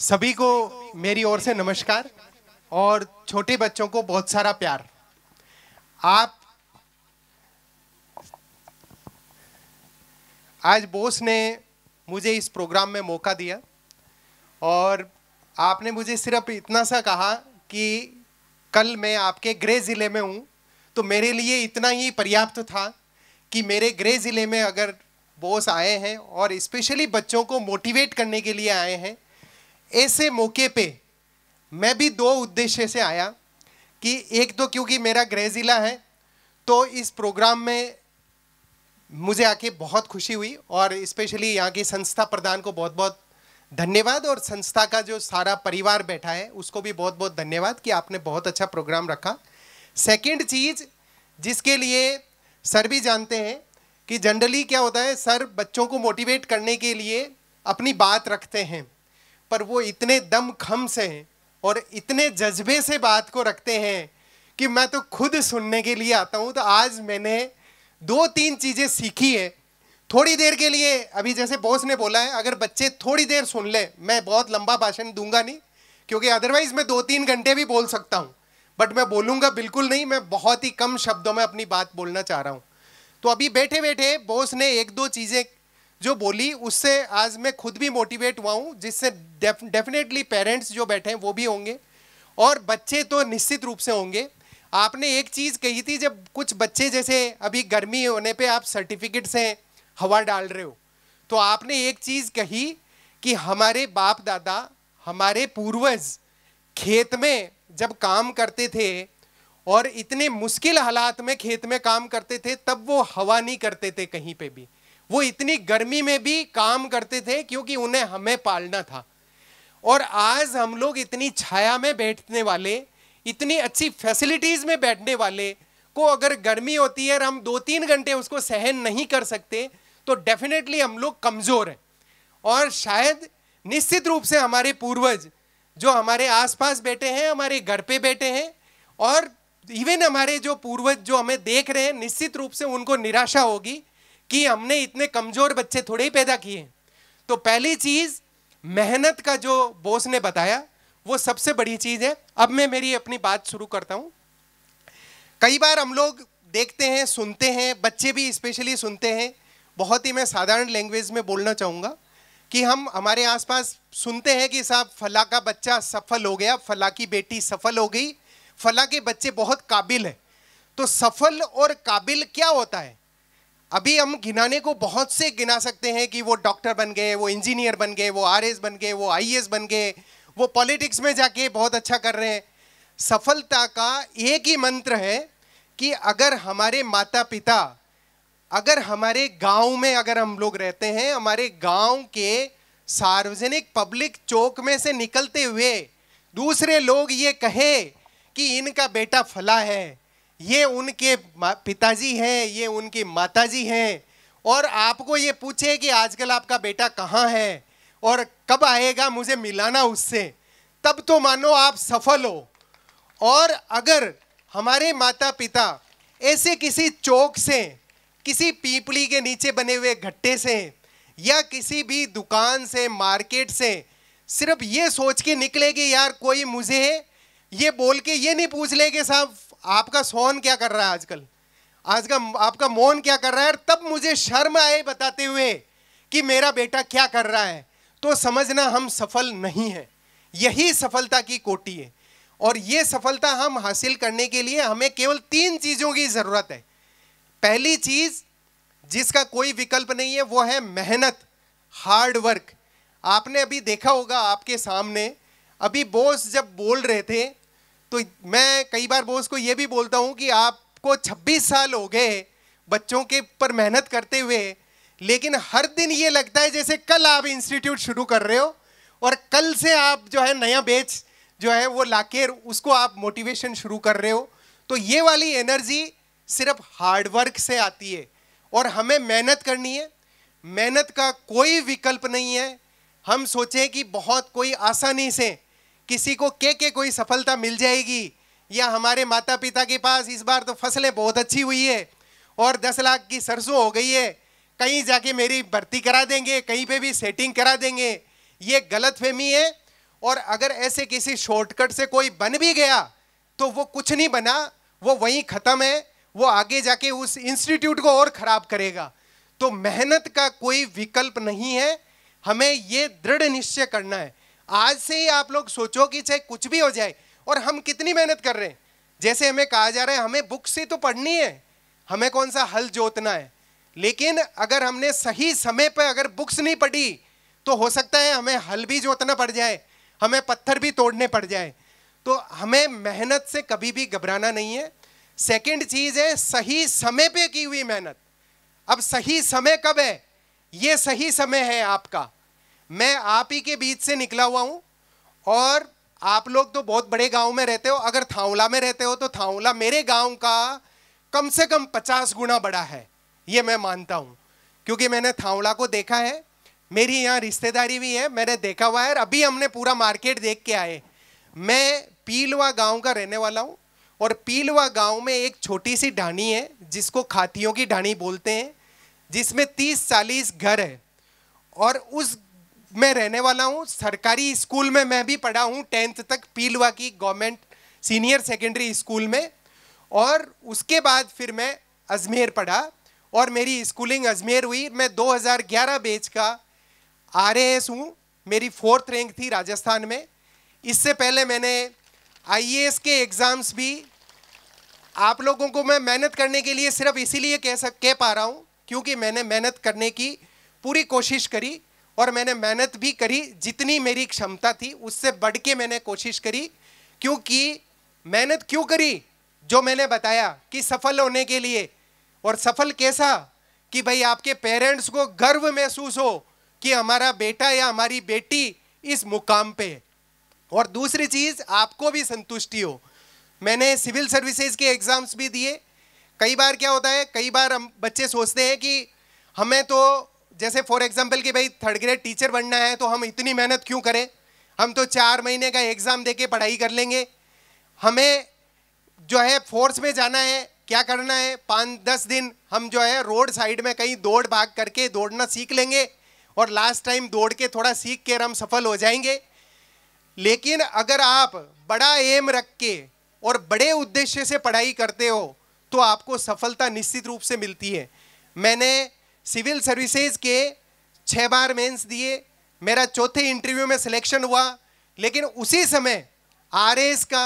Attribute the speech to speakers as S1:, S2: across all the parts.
S1: सभी को मेरी ओर से नमस्कार और छोटे बच्चों को बहुत सारा प्यार आप आज बोस ने मुझे इस प्रोग्राम में मौका दिया और आपने मुझे सिर्फ इतना सा कहा कि कल मैं आपके ग्रे ज़िले में हूँ तो मेरे लिए इतना ही पर्याप्त था कि मेरे ग्रे ज़िले में अगर बोस आए हैं और स्पेशली बच्चों को मोटिवेट करने के लिए आए हैं ऐसे मौके पे मैं भी दो उद्देश्य से आया कि एक तो क्योंकि मेरा गृह ज़िला है तो इस प्रोग्राम में मुझे आके बहुत खुशी हुई और स्पेशली यहाँ की संस्था प्रधान को बहुत बहुत धन्यवाद और संस्था का जो सारा परिवार बैठा है उसको भी बहुत बहुत धन्यवाद कि आपने बहुत अच्छा प्रोग्राम रखा सेकंड चीज़ जिसके लिए सर भी जानते हैं कि जनरली क्या होता है सर बच्चों को मोटिवेट करने के लिए अपनी बात रखते हैं पर वो इतने दम खम से और इतने जज्बे से बात को रखते हैं कि मैं तो खुद सुनने के लिए आता हूँ तो आज मैंने दो तीन चीज़ें सीखी है थोड़ी देर के लिए अभी जैसे बॉस ने बोला है अगर बच्चे थोड़ी देर सुन ले मैं बहुत लंबा भाषण दूंगा नहीं क्योंकि अदरवाइज मैं दो तीन घंटे भी बोल सकता हूँ बट मैं बोलूँगा बिल्कुल नहीं मैं बहुत ही कम शब्दों में अपनी बात बोलना चाह रहा हूँ तो अभी बैठे बैठे बॉस ने एक दो चीज़ें जो बोली उससे आज मैं खुद भी मोटिवेट हुआ हूँ जिससे डेफिनेटली पेरेंट्स जो बैठे हैं वो भी होंगे और बच्चे तो निश्चित रूप से होंगे आपने एक चीज़ कही थी जब कुछ बच्चे जैसे अभी गर्मी होने पे आप सर्टिफिकेट से हवा डाल रहे हो तो आपने एक चीज़ कही कि हमारे बाप दादा हमारे पूर्वज खेत में जब काम करते थे और इतने मुश्किल हालात में खेत में काम करते थे तब वो हवा नहीं करते थे कहीं पे भी वो इतनी गर्मी में भी काम करते थे क्योंकि उन्हें हमें पालना था और आज हम लोग इतनी छाया में बैठने वाले इतनी अच्छी फैसिलिटीज़ में बैठने वाले को अगर गर्मी होती है और हम दो तीन घंटे उसको सहन नहीं कर सकते तो डेफिनेटली हम लोग कमज़ोर हैं और शायद निश्चित रूप से हमारे पूर्वज जो हमारे आसपास बैठे हैं हमारे घर पे बैठे हैं और इवन हमारे जो पूर्वज जो हमें देख रहे हैं निश्चित रूप से उनको निराशा होगी कि हमने इतने कमजोर बच्चे थोड़े ही पैदा किए तो पहली चीज मेहनत का जो बोस ने बताया वो सबसे बड़ी चीज है अब मैं मेरी अपनी बात शुरू करता हूं कई बार हम लोग देखते हैं सुनते हैं बच्चे भी स्पेशली सुनते हैं बहुत ही मैं साधारण लैंग्वेज में बोलना चाहूँगा कि हम हमारे आसपास सुनते हैं कि साहब फला का बच्चा सफल हो गया फला की बेटी सफल हो गई फला के बच्चे बहुत काबिल है तो सफल और काबिल क्या होता है अभी हम गिनाने को बहुत से गिना सकते हैं कि वो डॉक्टर बन गए वो इंजीनियर बन गए वो आर बन गए वो आई बन गए वो पॉलिटिक्स में जाके बहुत अच्छा कर रहे हैं सफलता का एक ही मंत्र है कि अगर हमारे माता पिता अगर हमारे गांव में अगर हम लोग रहते हैं हमारे गांव के सार्वजनिक पब्लिक चौक में से निकलते हुए दूसरे लोग ये कहे कि इनका बेटा फला है ये उनके पिताजी हैं ये उनकी माताजी हैं और आपको ये पूछे कि आजकल आपका बेटा कहाँ है और कब आएगा मुझे मिलाना उससे तब तो मानो आप सफल हो और अगर हमारे माता पिता ऐसे किसी चौक से किसी पीपली के नीचे बने हुए घट्टे से या किसी भी दुकान से मार्केट से सिर्फ ये सोच के निकले कि यार कोई मुझे ये बोल के ये नहीं पूछ ले कि साहब आपका सोन क्या कर रहा है आजकल आज का आपका मौन क्या कर रहा है तब मुझे शर्म आए बताते हुए कि मेरा बेटा क्या कर रहा है तो समझना हम सफल नहीं है यही सफलता की कोटी है और ये सफलता हम हासिल करने के लिए हमें केवल तीन चीज़ों की ज़रूरत है पहली चीज़ जिसका कोई विकल्प नहीं है वो है मेहनत हार्ड वर्क आपने अभी देखा होगा आपके सामने अभी बॉस जब बोल रहे थे तो मैं कई बार बोस को ये भी बोलता हूँ कि आपको 26 साल हो गए बच्चों के पर मेहनत करते हुए लेकिन हर दिन ये लगता है जैसे कल आप इंस्टीट्यूट शुरू कर रहे हो और कल से आप जो है नया बेच जो है वो लाके उसको आप मोटिवेशन शुरू कर रहे हो तो ये वाली एनर्जी सिर्फ हार्डवर्क से आती है और हमें मेहनत करनी है मेहनत का कोई विकल्प नहीं है हम सोचें कि बहुत कोई आसानी से किसी को के के कोई सफलता मिल जाएगी या हमारे माता पिता के पास इस बार तो फसलें बहुत अच्छी हुई है और दस लाख की सरसों हो गई है कहीं जाके मेरी भर्ती करा देंगे कहीं पे भी सेटिंग करा देंगे ये गलत फहमी है और अगर ऐसे किसी शॉर्टकट से कोई बन भी गया तो वो कुछ नहीं बना वो वहीं ख़त्म है वो आगे जाके उस इंस्टीट्यूट को और ख़राब करेगा तो मेहनत का कोई विकल्प नहीं है हमें ये दृढ़ निश्चय करना है आज से ही आप लोग सोचो कि चाहे कुछ भी हो जाए और हम कितनी मेहनत कर रहे हैं जैसे हमें कहा जा रहा है हमें बुक से तो पढ़नी है हमें कौन सा हल जोतना है लेकिन अगर हमने सही समय पर अगर बुक्स नहीं पढ़ी तो हो सकता है हमें हल भी जोतना पड़ जाए हमें पत्थर भी तोड़ने पड़ जाए तो हमें मेहनत से कभी भी घबराना नहीं है सेकंड चीज है सही समय पे की हुई मेहनत अब सही समय कब है ये सही समय है आपका मैं आप ही के बीच से निकला हुआ हूँ और आप लोग तो बहुत बड़े गांव में रहते हो अगर थावला में रहते हो तो थावला मेरे गांव का कम से कम पचास गुना बड़ा है ये मैं मानता हूँ क्योंकि मैंने थावला को देखा है मेरी यहाँ रिश्तेदारी भी है मैंने देखा हुआ है अभी हमने पूरा मार्केट देख के आए मैं पीलवा गाँव का रहने वाला हूँ और पीलवा गाँव में एक छोटी सी ढाणी है जिसको खातियों की ढाणी बोलते हैं जिसमें तीस चालीस घर है और उस मैं रहने वाला हूँ सरकारी स्कूल में मैं भी पढ़ा हूँ टेंथ तक पीलवा की गवर्नमेंट सीनियर सेकेंडरी स्कूल में और उसके बाद फिर मैं अजमेर पढ़ा और मेरी स्कूलिंग अजमेर हुई मैं 2011 बेच का आर एस हूँ मेरी फोर्थ रैंक थी राजस्थान में इससे पहले मैंने आई के एग्ज़ाम्स भी आप लोगों को मैं मेहनत करने के लिए सिर्फ इसीलिए कह सक कह पा रहा हूँ क्योंकि मैंने मेहनत करने की पूरी कोशिश करी और मैंने मेहनत भी करी जितनी मेरी क्षमता थी उससे बढ़ के मैंने कोशिश करी क्योंकि मेहनत क्यों करी जो मैंने बताया कि सफल होने के लिए और सफल कैसा कि भाई आपके पेरेंट्स को गर्व महसूस हो कि हमारा बेटा या हमारी बेटी इस मुकाम पे और दूसरी चीज़ आपको भी संतुष्टि हो मैंने सिविल सर्विसेज के एग्ज़ाम्स भी दिए कई बार क्या होता है कई बार हम बच्चे सोचते हैं कि हमें तो जैसे फॉर एग्जाम्पल कि भाई थर्ड ग्रेड टीचर बनना है तो हम इतनी मेहनत क्यों करें हम तो चार महीने का एग्ज़ाम दे के पढ़ाई कर लेंगे हमें जो है फोर्स में जाना है क्या करना है पाँच दस दिन हम जो है रोड साइड में कहीं दौड़ भाग करके दौड़ना सीख लेंगे और लास्ट टाइम दौड़ के थोड़ा सीख कर हम सफल हो जाएंगे लेकिन अगर आप बड़ा एम रख के और बड़े उद्देश्य से पढ़ाई करते हो तो आपको सफलता निश्चित रूप से मिलती है मैंने सिविल सर्विसेज के छः बार मेंस दिए मेरा चौथे इंटरव्यू में सिलेक्शन हुआ लेकिन उसी समय आर का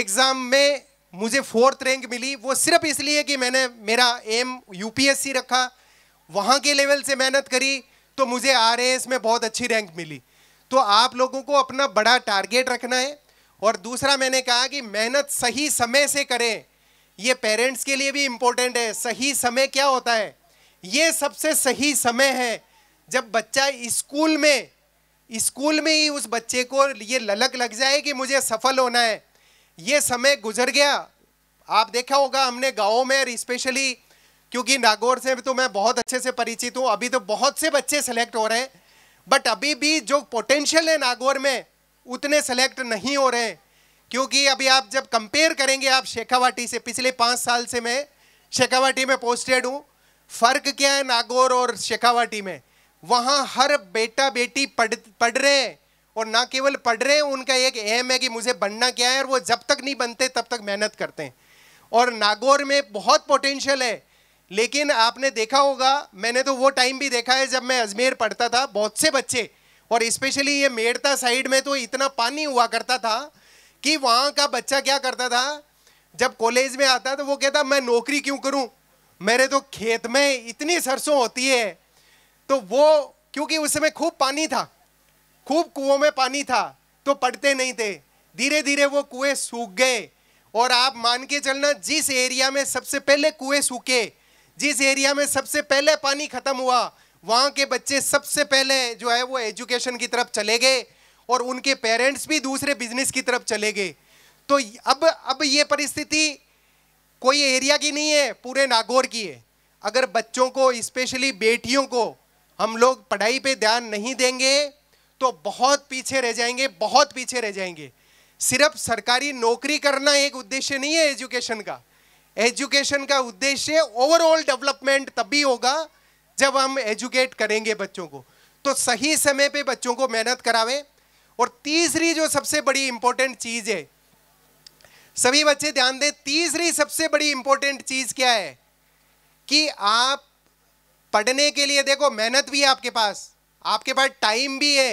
S1: एग्ज़ाम में मुझे फोर्थ रैंक मिली वो सिर्फ इसलिए कि मैंने मेरा एम यूपीएससी रखा वहाँ के लेवल से मेहनत करी तो मुझे आर में बहुत अच्छी रैंक मिली तो आप लोगों को अपना बड़ा टारगेट रखना है और दूसरा मैंने कहा कि मेहनत सही समय से करें ये पेरेंट्स के लिए भी इम्पोर्टेंट है सही समय क्या होता है ये सबसे सही समय है जब बच्चा स्कूल में स्कूल में ही उस बच्चे को ये ललक लग जाए कि मुझे सफल होना है ये समय गुजर गया आप देखा होगा हमने गाँव में और स्पेशली क्योंकि नागौर से तो मैं बहुत अच्छे से परिचित हूँ अभी तो बहुत से बच्चे सेलेक्ट हो रहे हैं बट अभी भी जो पोटेंशियल है नागौर में उतने सेलेक्ट नहीं हो रहे हैं क्योंकि अभी आप जब कंपेयर करेंगे आप शेखावाटी से पिछले पाँच साल से मैं शेखावाटी में पोस्टेड हूँ फर्क क्या है नागौर और शेखावाटी में वहाँ हर बेटा बेटी पढ़ पढ़ रहे हैं और ना केवल पढ़ रहे हैं उनका एक एम है कि मुझे बनना क्या है और वो जब तक नहीं बनते तब तक मेहनत करते हैं और नागौर में बहुत पोटेंशियल है लेकिन आपने देखा होगा मैंने तो वो टाइम भी देखा है जब मैं अजमेर पढ़ता था बहुत से बच्चे और स्पेशली ये मेड़ता साइड में तो इतना पानी हुआ करता था कि वहाँ का बच्चा क्या करता था जब कॉलेज में आता तो वो कहता मैं नौकरी क्यों करूँ मेरे तो खेत में इतनी सरसों होती है तो वो क्योंकि उस समय खूब पानी था खूब कुओं में पानी था तो पड़ते नहीं थे धीरे धीरे वो कुएं सूख गए और आप मान के चलना जिस एरिया में सबसे पहले कुएं सूखे जिस एरिया में सबसे पहले पानी खत्म हुआ वहाँ के बच्चे सबसे पहले जो है वो एजुकेशन की तरफ चले गए और उनके पेरेंट्स भी दूसरे बिजनेस की तरफ चले गए तो अब अब ये परिस्थिति कोई एरिया की नहीं है पूरे नागौर की है अगर बच्चों को स्पेशली बेटियों को हम लोग पढ़ाई पे ध्यान नहीं देंगे तो बहुत पीछे रह जाएंगे बहुत पीछे रह जाएंगे सिर्फ सरकारी नौकरी करना एक उद्देश्य नहीं है एजुकेशन का एजुकेशन का उद्देश्य ओवरऑल डेवलपमेंट तभी होगा जब हम एजुकेट करेंगे बच्चों को तो सही समय पे बच्चों को मेहनत करावें और तीसरी जो सबसे बड़ी इंपॉर्टेंट चीज़ है सभी बच्चे ध्यान दें तीसरी सबसे बड़ी इंपॉर्टेंट चीज क्या है कि आप पढ़ने के लिए देखो मेहनत भी है आपके पास आपके पास टाइम भी है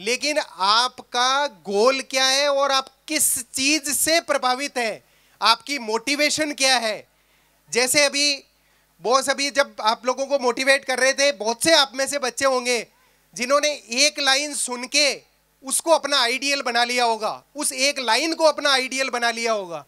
S1: लेकिन आपका गोल क्या है और आप किस चीज से प्रभावित है आपकी मोटिवेशन क्या है जैसे अभी बॉस अभी जब आप लोगों को मोटिवेट कर रहे थे बहुत से आप में से बच्चे होंगे जिन्होंने एक लाइन सुन के उसको अपना आइडियल बना लिया होगा उस एक लाइन को अपना आइडियल बना लिया होगा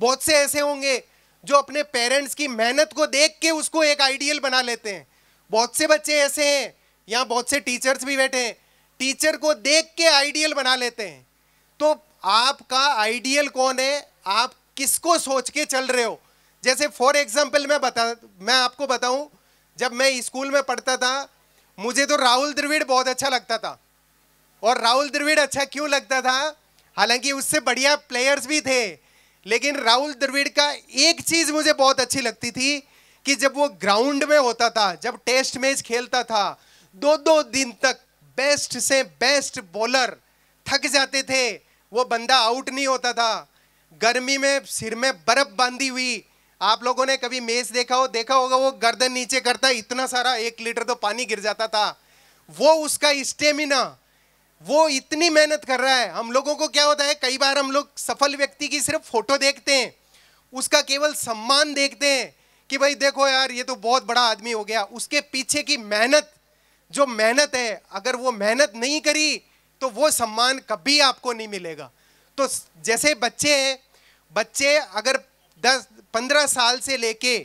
S1: बहुत से ऐसे होंगे जो अपने पेरेंट्स की मेहनत को देख के उसको एक आइडियल बना लेते हैं बहुत से बच्चे ऐसे हैं यहाँ बहुत से टीचर्स भी बैठे हैं टीचर को देख के आइडियल बना लेते हैं तो आपका आइडियल कौन है आप किसको सोच के चल रहे हो जैसे फॉर एग्जाम्पल मैं बता मैं आपको बताऊं जब मैं स्कूल में पढ़ता था मुझे तो राहुल द्रविड़ बहुत अच्छा लगता था और राहुल द्रविड़ अच्छा क्यों लगता था हालांकि उससे बढ़िया प्लेयर्स भी थे लेकिन राहुल द्रविड़ का एक चीज मुझे बहुत अच्छी लगती थी कि जब वो ग्राउंड में होता था जब टेस्ट मैच खेलता था दो दो दिन तक बेस्ट से बेस्ट बॉलर थक जाते थे वो बंदा आउट नहीं होता था गर्मी में सिर में बर्फ बांधी हुई आप लोगों ने कभी मैच देखा हो देखा होगा वो गर्दन नीचे करता इतना सारा एक लीटर तो पानी गिर जाता था वो उसका स्टेमिना वो इतनी मेहनत कर रहा है हम लोगों को क्या होता है कई बार हम लोग सफल व्यक्ति की सिर्फ फोटो देखते हैं उसका केवल सम्मान देखते हैं कि भाई देखो यार ये तो बहुत बड़ा आदमी हो गया उसके पीछे की मेहनत जो मेहनत है अगर वो मेहनत नहीं करी तो वो सम्मान कभी आपको नहीं मिलेगा तो जैसे बच्चे हैं बच्चे अगर 10 15 साल से लेके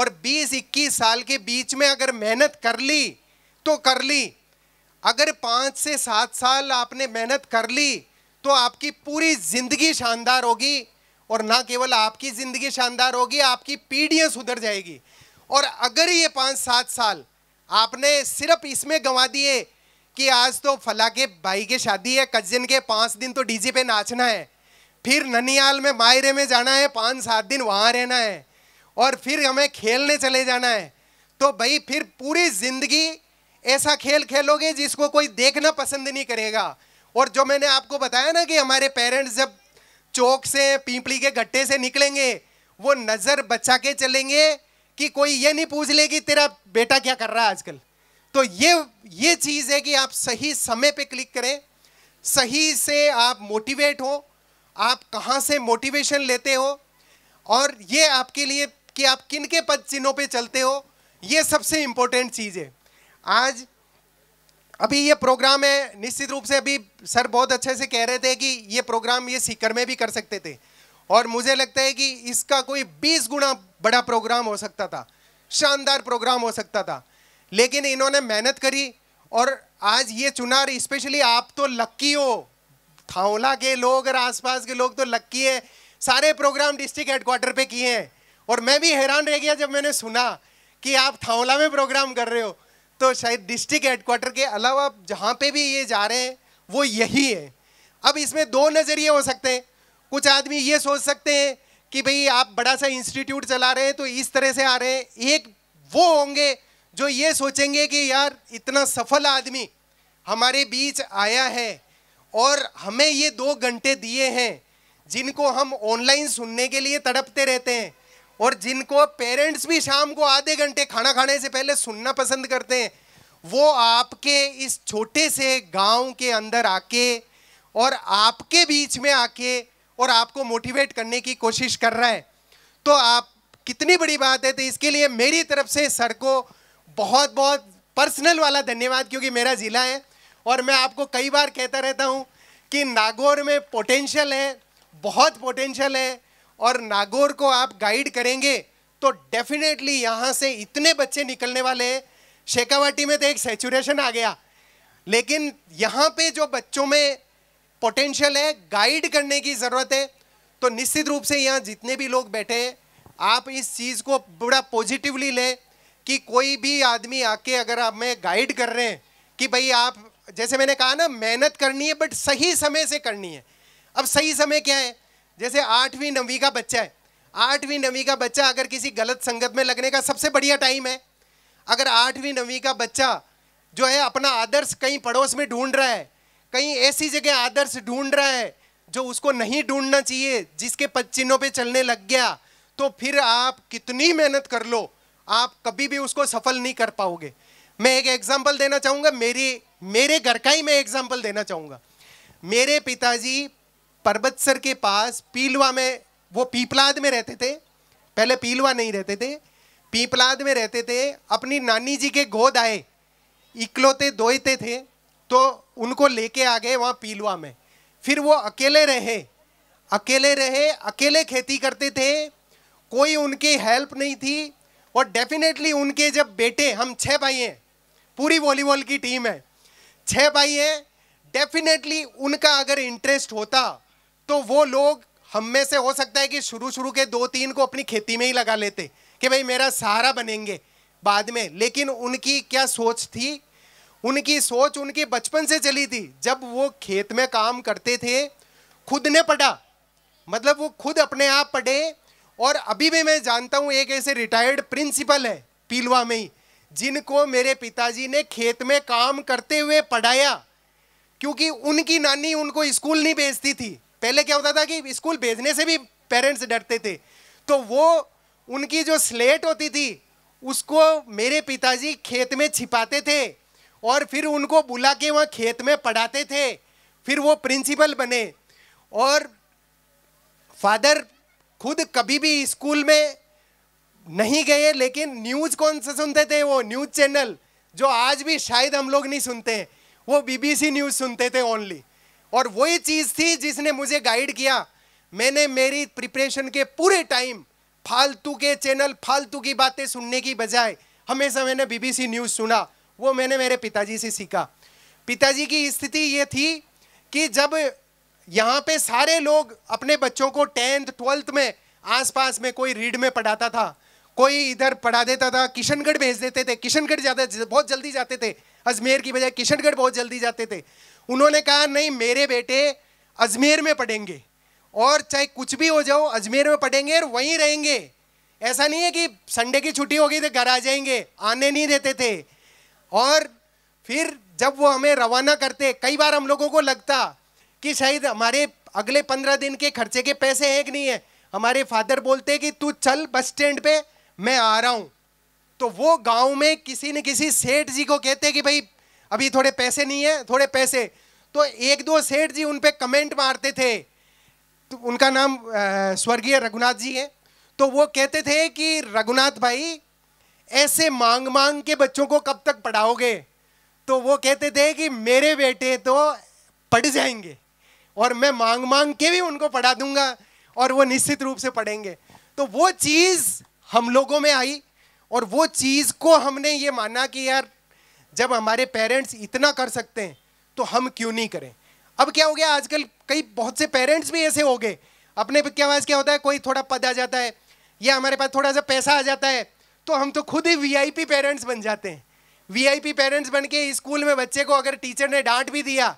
S1: और 20 21 साल के बीच में अगर मेहनत कर ली तो कर ली अगर पाँच से सात साल आपने मेहनत कर ली तो आपकी पूरी ज़िंदगी शानदार होगी और ना केवल आपकी ज़िंदगी शानदार होगी आपकी पीढ़ियाँ सुधर जाएगी और अगर ये पाँच सात साल आपने सिर्फ इसमें गंवा दिए कि आज तो फला के भाई की शादी है कजिन के पाँच दिन तो डीजे पे नाचना है फिर ननियाल में मायरे में जाना है पाँच सात दिन वहाँ रहना है और फिर हमें खेलने चले जाना है तो भाई फिर पूरी ज़िंदगी ऐसा खेल खेलोगे जिसको कोई देखना पसंद नहीं करेगा और जो मैंने आपको बताया ना कि हमारे पेरेंट्स जब चौक से पीपली के गट्टे से निकलेंगे वो नज़र बचा के चलेंगे कि कोई ये नहीं पूछ ले कि तेरा बेटा क्या कर रहा है आजकल तो ये ये चीज़ है कि आप सही समय पे क्लिक करें सही से आप मोटिवेट हो आप कहाँ से मोटिवेशन लेते हो और ये आपके लिए कि आप किन के पद चिन्हों पर चलते हो ये सबसे इम्पोर्टेंट चीज़ है आज अभी ये प्रोग्राम है निश्चित रूप से अभी सर बहुत अच्छे से कह रहे थे कि ये प्रोग्राम ये सीकर में भी कर सकते थे और मुझे लगता है कि इसका कोई 20 गुना बड़ा प्रोग्राम हो सकता था शानदार प्रोग्राम हो सकता था लेकिन इन्होंने मेहनत करी और आज ये चुनार स्पेशली आप तो लक्की हो थावला के लोग और आसपास के लोग तो लक्की है सारे प्रोग्राम डिस्ट्रिक्ट हेडक्वार्टर पे किए हैं और मैं भी हैरान रह गया जब मैंने सुना कि आप थावला में प्रोग्राम कर रहे हो तो शायद डिस्ट्रिक्ट हेडक्वार्टर के अलावा जहाँ पे भी ये जा रहे हैं वो यही है अब इसमें दो नज़रिए हो सकते हैं कुछ आदमी ये सोच सकते हैं कि भाई आप बड़ा सा इंस्टीट्यूट चला रहे हैं तो इस तरह से आ रहे हैं एक वो होंगे जो ये सोचेंगे कि यार इतना सफल आदमी हमारे बीच आया है और हमें ये दो घंटे दिए हैं जिनको हम ऑनलाइन सुनने के लिए तड़पते रहते हैं और जिनको पेरेंट्स भी शाम को आधे घंटे खाना खाने से पहले सुनना पसंद करते हैं वो आपके इस छोटे से गांव के अंदर आके और आपके बीच में आके और आपको मोटिवेट करने की कोशिश कर रहा है तो आप कितनी बड़ी बात है तो इसके लिए मेरी तरफ से सर को बहुत बहुत पर्सनल वाला धन्यवाद क्योंकि मेरा ज़िला है और मैं आपको कई बार कहता रहता हूँ कि नागौर में पोटेंशियल है बहुत पोटेंशियल है और नागौर को आप गाइड करेंगे तो डेफिनेटली यहाँ से इतने बच्चे निकलने वाले हैं शेखावाटी में तो एक सेचुरेशन आ गया लेकिन यहाँ पे जो बच्चों में पोटेंशियल है गाइड करने की ज़रूरत है तो निश्चित रूप से यहाँ जितने भी लोग बैठे हैं आप इस चीज़ को बड़ा पॉजिटिवली लें कि कोई भी आदमी आके अगर आप में गाइड कर रहे हैं कि भाई आप जैसे मैंने कहा ना मेहनत करनी है बट सही समय से करनी है अब सही समय क्या है जैसे आठवीं नवी का बच्चा है आठवीं नवी का बच्चा अगर किसी गलत संगत में लगने का सबसे बढ़िया टाइम है अगर आठवीं नवी का बच्चा जो है अपना आदर्श कहीं पड़ोस में ढूंढ रहा है कहीं ऐसी जगह आदर्श ढूंढ रहा है जो उसको नहीं ढूंढना चाहिए जिसके चिन्हों पे चलने लग गया तो फिर आप कितनी मेहनत कर लो आप कभी भी उसको सफल नहीं कर पाओगे मैं एक एग्जाम्पल देना चाहूँगा मेरी मेरे घर का ही मैं एग्जाम्पल देना चाहूँगा मेरे पिताजी परबतसर के पास पीलवा में वो पीपलाद में रहते थे पहले पीलवा नहीं रहते थे पीपलाद में रहते थे अपनी नानी जी के गोद आए इकलौते दोहते थे तो उनको लेके आ गए वहाँ पीलवा में फिर वो अकेले रहे अकेले रहे अकेले खेती करते थे कोई उनकी हेल्प नहीं थी और डेफिनेटली उनके जब बेटे हम छः भाई हैं पूरी वॉलीबॉल की टीम है छः भाई हैं डेफिनेटली उनका अगर इंटरेस्ट होता तो वो लोग हम में से हो सकता है कि शुरू शुरू के दो तीन को अपनी खेती में ही लगा लेते कि भाई मेरा सहारा बनेंगे बाद में लेकिन उनकी क्या सोच थी उनकी सोच उनकी बचपन से चली थी जब वो खेत में काम करते थे खुद ने पढ़ा मतलब वो खुद अपने आप पढ़े और अभी भी मैं जानता हूँ एक ऐसे रिटायर्ड प्रिंसिपल है पीलवा में ही जिनको मेरे पिताजी ने खेत में काम करते हुए पढ़ाया क्योंकि उनकी नानी उनको स्कूल नहीं भेजती थी पहले क्या होता था कि स्कूल भेजने से भी पेरेंट्स डरते थे तो वो उनकी जो स्लेट होती थी उसको मेरे पिताजी खेत में छिपाते थे और फिर उनको बुला के वहाँ खेत में पढ़ाते थे फिर वो प्रिंसिपल बने और फादर खुद कभी भी स्कूल में नहीं गए लेकिन न्यूज़ कौन से सुनते थे वो न्यूज़ चैनल जो आज भी शायद हम लोग नहीं सुनते हैं वो बीबीसी न्यूज़ सुनते थे ओनली और वही चीज़ थी जिसने मुझे गाइड किया मैंने मेरी प्रिपरेशन के पूरे टाइम फालतू के चैनल फालतू की बातें सुनने की बजाय हमेशा मैंने बीबीसी न्यूज़ सुना वो मैंने मेरे पिताजी से सीखा पिताजी की स्थिति ये थी कि जब यहाँ पे सारे लोग अपने बच्चों को टेंथ ट्वेल्थ में आसपास में कोई रीड में पढ़ाता था कोई इधर पढ़ा देता था किशनगढ़ भेज देते थे किशनगढ़ जाते बहुत जल्दी जाते थे अजमेर की बजाय किशनगढ़ बहुत जल्दी जाते थे उन्होंने कहा नहीं मेरे बेटे अजमेर में पढ़ेंगे और चाहे कुछ भी हो जाओ अजमेर में पढ़ेंगे और वहीं रहेंगे ऐसा नहीं है कि संडे की छुट्टी होगी तो घर आ जाएंगे आने नहीं देते थे और फिर जब वो हमें रवाना करते कई बार हम लोगों को लगता कि शायद हमारे अगले पंद्रह दिन के खर्चे के पैसे हैं कि नहीं है हमारे फादर बोलते कि तू चल बस स्टैंड पे मैं आ रहा हूँ तो वो गांव में किसी न किसी सेठ जी को कहते कि भाई अभी थोड़े पैसे नहीं है थोड़े पैसे तो एक दो सेठ जी उन पर कमेंट मारते थे तो उनका नाम स्वर्गीय रघुनाथ जी है तो वो कहते थे कि रघुनाथ भाई ऐसे मांग मांग के बच्चों को कब तक पढ़ाओगे तो वो कहते थे कि मेरे बेटे तो पढ़ जाएंगे और मैं मांग मांग के भी उनको पढ़ा दूंगा और वो निश्चित रूप से पढ़ेंगे तो वो चीज़ हम लोगों में आई और वो चीज़ को हमने ये माना कि यार जब हमारे पेरेंट्स इतना कर सकते हैं तो हम क्यों नहीं करें अब क्या हो गया आजकल कई बहुत से पेरेंट्स भी ऐसे हो गए अपने क्या क्या होता है कोई थोड़ा पद आ जाता है या हमारे पास थोड़ा सा पैसा आ जाता है तो हम तो खुद ही वीआईपी पेरेंट्स बन जाते हैं वीआईपी पेरेंट्स बन के स्कूल में बच्चे को अगर टीचर ने डांट भी दिया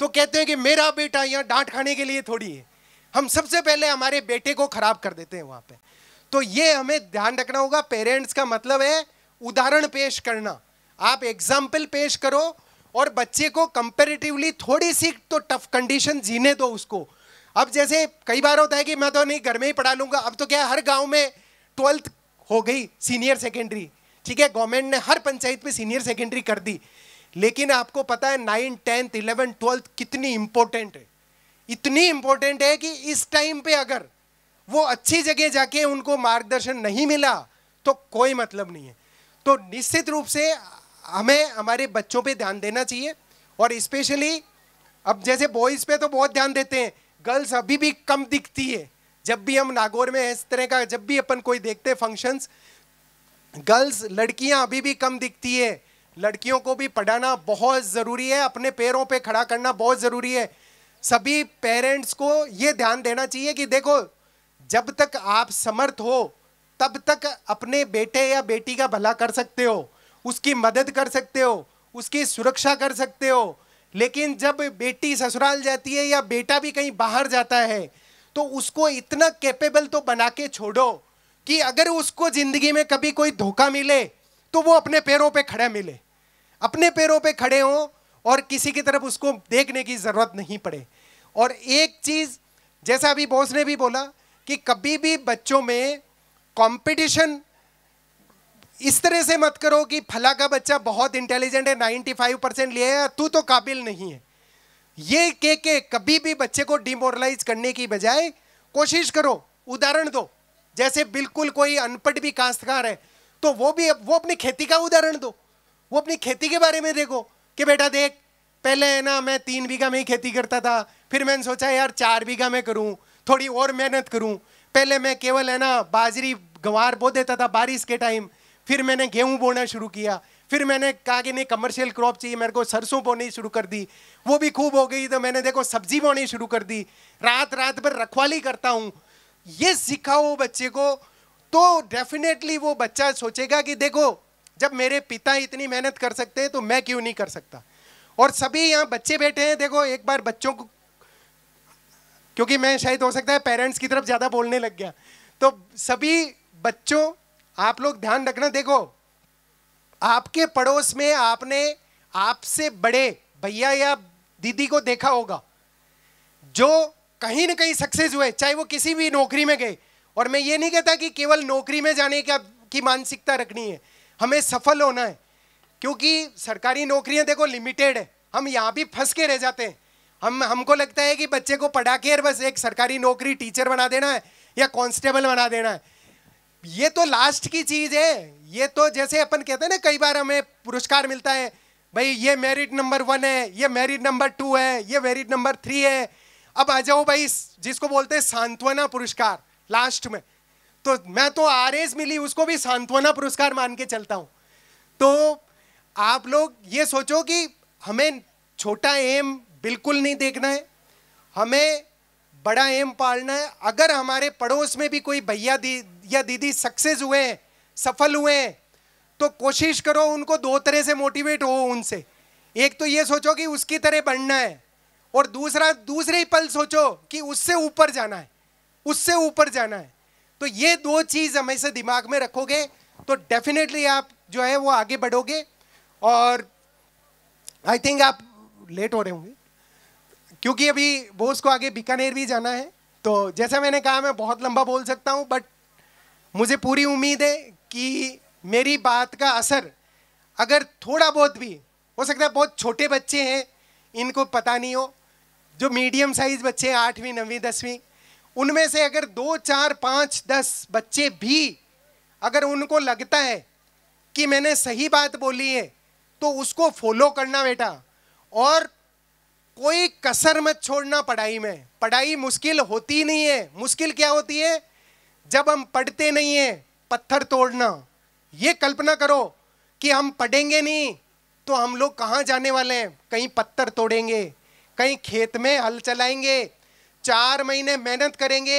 S1: तो कहते हैं कि मेरा बेटा यहाँ डांट खाने के लिए थोड़ी है हम सबसे पहले हमारे बेटे को खराब कर देते हैं वहाँ पे तो ये हमें ध्यान रखना होगा पेरेंट्स का मतलब है उदाहरण पेश करना आप एग्जाम्पल पेश करो और बच्चे को कंपेरेटिवली थोड़ी सी तो टफ कंडीशन जीने दो उसको अब जैसे कई बार होता है कि मैं तो नहीं घर में ही पढ़ा लूंगा अब तो क्या हर गाँव में ट्वेल्थ हो गई सीनियर सेकेंडरी ठीक है गवर्नमेंट ने हर पंचायत में सीनियर सेकेंडरी कर दी लेकिन आपको पता है नाइन टेंथ इलेवन ट्वेल्थ कितनी इंपॉर्टेंट है इतनी इंपॉर्टेंट है कि इस टाइम पे अगर वो अच्छी जगह जाके उनको मार्गदर्शन नहीं मिला तो कोई मतलब नहीं है तो निश्चित रूप से हमें हमारे बच्चों पे ध्यान देना चाहिए और स्पेशली अब जैसे बॉयज़ पे तो बहुत ध्यान देते हैं गर्ल्स अभी भी कम दिखती है जब भी हम नागौर में इस तरह का जब भी अपन कोई देखते हैं फंक्शंस गर्ल्स लड़कियां अभी भी कम दिखती है लड़कियों को भी पढ़ाना बहुत ज़रूरी है अपने पैरों पे खड़ा करना बहुत ज़रूरी है सभी पेरेंट्स को ये ध्यान देना चाहिए कि देखो जब तक आप समर्थ हो तब तक अपने बेटे या बेटी का भला कर सकते हो उसकी मदद कर सकते हो उसकी सुरक्षा कर सकते हो लेकिन जब बेटी ससुराल जाती है या बेटा भी कहीं बाहर जाता है तो उसको इतना कैपेबल तो बना के छोड़ो कि अगर उसको ज़िंदगी में कभी कोई धोखा मिले तो वो अपने पैरों पे खड़ा मिले अपने पैरों पे खड़े हों और किसी की तरफ उसको देखने की ज़रूरत नहीं पड़े और एक चीज़ जैसा अभी बोस ने भी बोला कि कभी भी बच्चों में कंपटीशन इस तरह से मत करो कि फला का बच्चा बहुत इंटेलिजेंट है 95 परसेंट लिया है तू तो काबिल नहीं है ये के के कभी भी बच्चे को डिमोरलाइज करने की बजाय कोशिश करो उदाहरण दो जैसे बिल्कुल कोई अनपढ़ भी काश्तकार है तो वो भी वो अपनी खेती का उदाहरण दो वो अपनी खेती के बारे में देखो कि बेटा देख पहले है ना मैं तीन बीघा में ही खेती करता था फिर मैंने सोचा यार चार बीघा में करूँ थोड़ी और मेहनत करूँ पहले मैं केवल है ना बाजरी गंवार बो देता था बारिश के टाइम फिर मैंने गेहूं बोना शुरू किया फिर मैंने कहा कि नहीं कमर्शियल क्रॉप चाहिए मेरे को सरसों बोनी शुरू कर दी वो भी खूब हो गई तो मैंने देखो सब्जी बोनी शुरू कर दी रात रात भर रखवाली करता हूँ ये सिखाओ बच्चे को तो डेफिनेटली वो बच्चा सोचेगा कि देखो जब मेरे पिता इतनी मेहनत कर सकते हैं तो मैं क्यों नहीं कर सकता और सभी यहाँ बच्चे बैठे हैं देखो एक बार बच्चों को क्योंकि मैं शायद हो सकता है पेरेंट्स की तरफ ज़्यादा बोलने लग गया तो सभी बच्चों आप लोग ध्यान रखना देखो आपके पड़ोस में आपने आपसे बड़े भैया या दीदी को देखा होगा जो कहीं ना कहीं सक्सेस हुए चाहे वो किसी भी नौकरी में गए और मैं ये नहीं कहता कि केवल नौकरी में जाने का की मानसिकता रखनी है हमें सफल होना है क्योंकि सरकारी नौकरियां देखो लिमिटेड है हम यहाँ भी फंस के रह जाते हैं हम हमको लगता है कि बच्चे को पढ़ा के बस एक सरकारी नौकरी टीचर बना देना है या कांस्टेबल बना देना है ये तो लास्ट की चीज है ये तो जैसे अपन कहते हैं ना कई बार हमें पुरस्कार मिलता है भाई ये मेरिट नंबर वन है ये मेरिट नंबर टू है ये मेरिट नंबर थ्री है अब आ जाओ भाई जिसको बोलते हैं सांत्वना पुरस्कार लास्ट में तो मैं तो आर मिली उसको भी सांत्वना पुरस्कार मान के चलता हूँ तो आप लोग ये सोचो कि हमें छोटा एम बिल्कुल नहीं देखना है हमें बड़ा एम पालना है अगर हमारे पड़ोस में भी कोई भैया दी या दीदी सक्सेस हुए सफल हुए तो कोशिश करो उनको दो तरह से मोटिवेट हो उनसे एक तो ये सोचो कि उसकी तरह बढ़ना है और दूसरा दूसरे ही पल सोचो कि उससे ऊपर जाना है उससे ऊपर जाना है तो ये दो चीज़ हमेशा दिमाग में रखोगे तो डेफिनेटली आप जो है वो आगे बढ़ोगे और आई थिंक आप लेट हो रहे होंगे क्योंकि अभी बोस को आगे बीकानेर भी जाना है तो जैसा मैंने कहा मैं बहुत लंबा बोल सकता हूँ बट मुझे पूरी उम्मीद है कि मेरी बात का असर अगर थोड़ा बहुत भी हो सकता है बहुत छोटे बच्चे हैं इनको पता नहीं हो जो मीडियम साइज बच्चे हैं आठवीं नवीं दसवीं उनमें से अगर दो चार पाँच दस बच्चे भी अगर उनको लगता है कि मैंने सही बात बोली है तो उसको फॉलो करना बेटा और कोई कसर मत छोड़ना पढ़ाई में पढ़ाई मुश्किल होती नहीं है मुश्किल क्या होती है जब हम पढ़ते नहीं है पत्थर तोड़ना ये कल्पना करो कि हम पढ़ेंगे नहीं तो हम लोग कहाँ जाने वाले हैं कहीं पत्थर तोड़ेंगे कहीं खेत में हल चलाएंगे चार महीने मेहनत करेंगे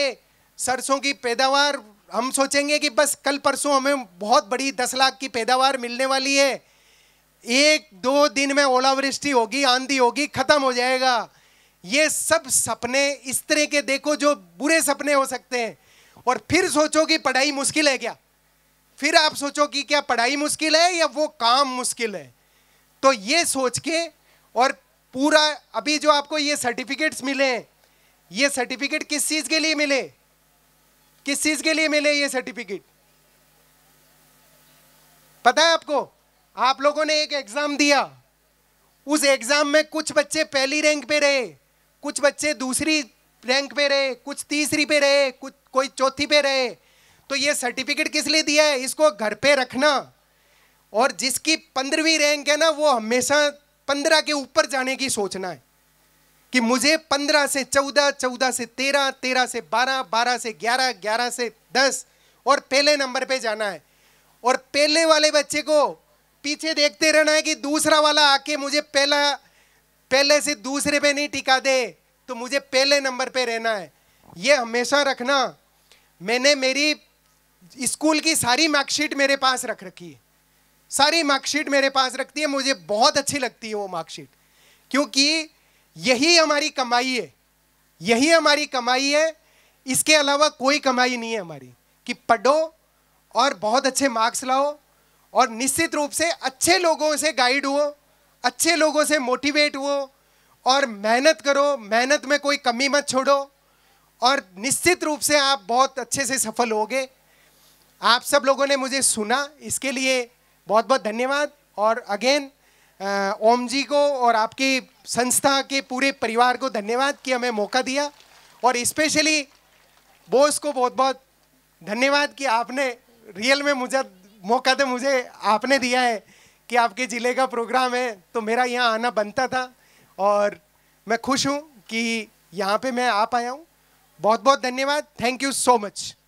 S1: सरसों की पैदावार हम सोचेंगे कि बस कल परसों हमें बहुत बड़ी दस लाख की पैदावार मिलने वाली है एक दो दिन में ओलावृष्टि होगी आंधी होगी खत्म हो जाएगा ये सब सपने इस तरह के देखो जो बुरे सपने हो सकते हैं और फिर सोचो कि पढ़ाई मुश्किल है क्या फिर आप सोचो कि क्या पढ़ाई मुश्किल है या वो काम मुश्किल है तो ये सोच के और पूरा अभी जो आपको ये सर्टिफिकेट्स मिले हैं ये सर्टिफिकेट किस चीज के लिए मिले किस चीज के लिए मिले ये सर्टिफिकेट पता है आपको आप लोगों ने एक एग्जाम दिया उस एग्जाम में कुछ बच्चे पहली रैंक पे रहे कुछ बच्चे दूसरी रैंक पे रहे कुछ तीसरी पे रहे कुछ कोई चौथी पे रहे तो ये सर्टिफिकेट किस लिए दिया है इसको घर पे रखना और जिसकी पंद्रहवीं रैंक है ना वो हमेशा पंद्रह के ऊपर जाने की सोचना है कि मुझे पंद्रह से चौदह चौदह से तेरह तेरह से बारह बारह से ग्यारह ग्यारह से दस और पहले नंबर पे जाना है और पहले वाले बच्चे को पीछे देखते रहना है कि दूसरा वाला आके मुझे पहला पहले से दूसरे पे नहीं टिका दे तो मुझे पहले नंबर पे रहना है ये हमेशा रखना मैंने मेरी स्कूल की सारी मार्कशीट मेरे पास रख रखी है सारी मार्कशीट मेरे पास रखती है मुझे बहुत अच्छी लगती है वो मार्कशीट क्योंकि यही हमारी कमाई है यही हमारी कमाई है इसके अलावा कोई कमाई नहीं है हमारी कि पढ़ो और बहुत अच्छे मार्क्स लाओ और निश्चित रूप से अच्छे लोगों से गाइड हुओ अच्छे लोगों से मोटिवेट हुओ और मेहनत करो मेहनत में कोई कमी मत छोड़ो और निश्चित रूप से आप बहुत अच्छे से सफल होगे आप सब लोगों ने मुझे सुना इसके लिए बहुत बहुत धन्यवाद और अगेन ओम जी को और आपकी संस्था के पूरे परिवार को धन्यवाद कि हमें मौका दिया और स्पेशली बोस को बहुत बहुत धन्यवाद कि आपने रियल में मुझे मौका तो मुझे आपने दिया है कि आपके ज़िले का प्रोग्राम है तो मेरा यहाँ आना बनता था और मैं खुश हूँ कि यहाँ पे मैं आ पाया हूँ बहुत बहुत धन्यवाद थैंक यू सो मच